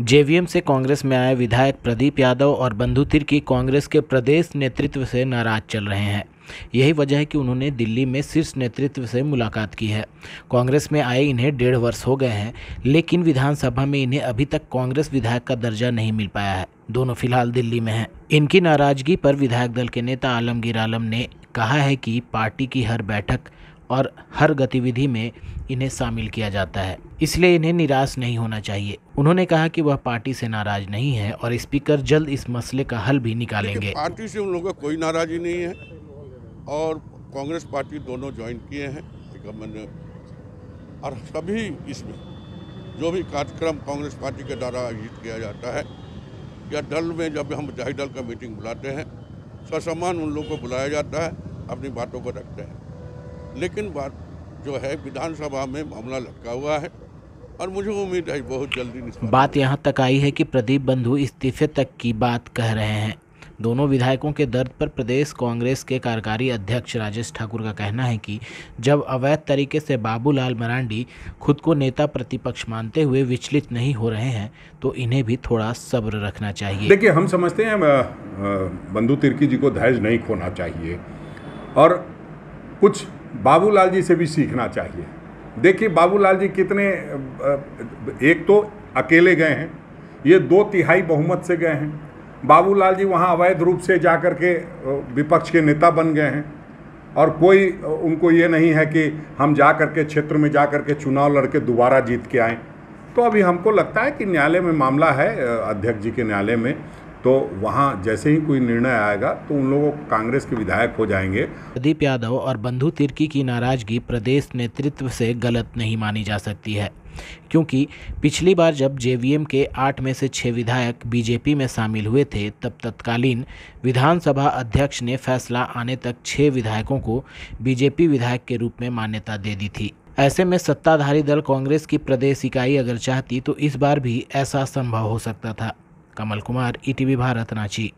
JVM से कांग्रेस में आए विधायक प्रदीप यादव और बंधु तिर्की कांग्रेस के प्रदेश नेतृत्व से नाराज चल रहे हैं यही वजह है कि उन्होंने दिल्ली में शीर्ष नेतृत्व से मुलाकात की है कांग्रेस में आए इन्हें डेढ़ वर्ष हो गए हैं लेकिन विधानसभा में इन्हें अभी तक कांग्रेस विधायक का दर्जा नहीं मिल पाया है दोनों फिलहाल दिल्ली में हैं इनकी नाराजगी पर विधायक दल के नेता आलमगीर आलम ने कहा है कि पार्टी की हर बैठक और हर गतिविधि में इन्हें शामिल किया जाता है इसलिए इन्हें निराश नहीं होना चाहिए उन्होंने कहा कि वह पार्टी से नाराज नहीं है और स्पीकर जल्द इस मसले का हल भी निकालेंगे पार्टी से उन लोगों का कोई नाराजगी नहीं है और कांग्रेस पार्टी दोनों ज्वाइन किए हैं और सभी इसमें जो भी कार्यक्रम कांग्रेस पार्टी के द्वारा आयोजित किया जाता है या दल में जब हम जाही दल का मीटिंग बुलाते हैं ससमान उन लोगों को बुलाया जाता है अपनी बातों को रखते हैं लेकिन बात जो है विधानसभा में मामला लटका हुआ है और मुझे उम्मीद है बहुत जल्दी बात यहाँ तक आई है कि प्रदीप बंधु इस्तीफे तक की बात कह रहे हैं दोनों विधायकों के दर्द पर प्रदेश कांग्रेस के कार्यकारी अध्यक्ष राजेश ठाकुर का कहना है कि जब अवैध तरीके से बाबूलाल मरांडी खुद को नेता प्रतिपक्ष मानते हुए विचलित नहीं हो रहे हैं तो इन्हें भी थोड़ा सब्र रखना चाहिए देखिए हम समझते हैं बंधु तिर्की जी को धैर्य नहीं खोना चाहिए और कुछ बाबूलाल जी से भी सीखना चाहिए देखिए बाबूलाल जी कितने एक तो अकेले गए हैं ये दो तिहाई बहुमत से गए हैं बाबूलाल जी वहाँ अवैध रूप से जा कर के विपक्ष के नेता बन गए हैं और कोई उनको ये नहीं है कि हम जा कर के क्षेत्र में जा कर के चुनाव लड़के दोबारा जीत के आएँ तो अभी हमको लगता है कि न्यायालय में मामला है अध्यक्ष जी के न्यायालय में तो वहाँ जैसे ही कोई निर्णय आएगा तो उन लोगों कांग्रेस के विधायक हो जाएंगे प्रदीप यादव और बंधु तिर्की की नाराजगी प्रदेश नेतृत्व से गलत नहीं मानी जा सकती है क्योंकि पिछली बार जब जेवीएम के आठ में से छः विधायक बीजेपी में शामिल हुए थे तब तत्कालीन विधानसभा अध्यक्ष ने फैसला आने तक छः विधायकों को बीजेपी विधायक के रूप में मान्यता दे दी थी ऐसे में सत्ताधारी दल कांग्रेस की प्रदेश इकाई अगर चाहती तो इस बार भी ऐसा संभव हो सकता था कमल कुमार ई भारत रांची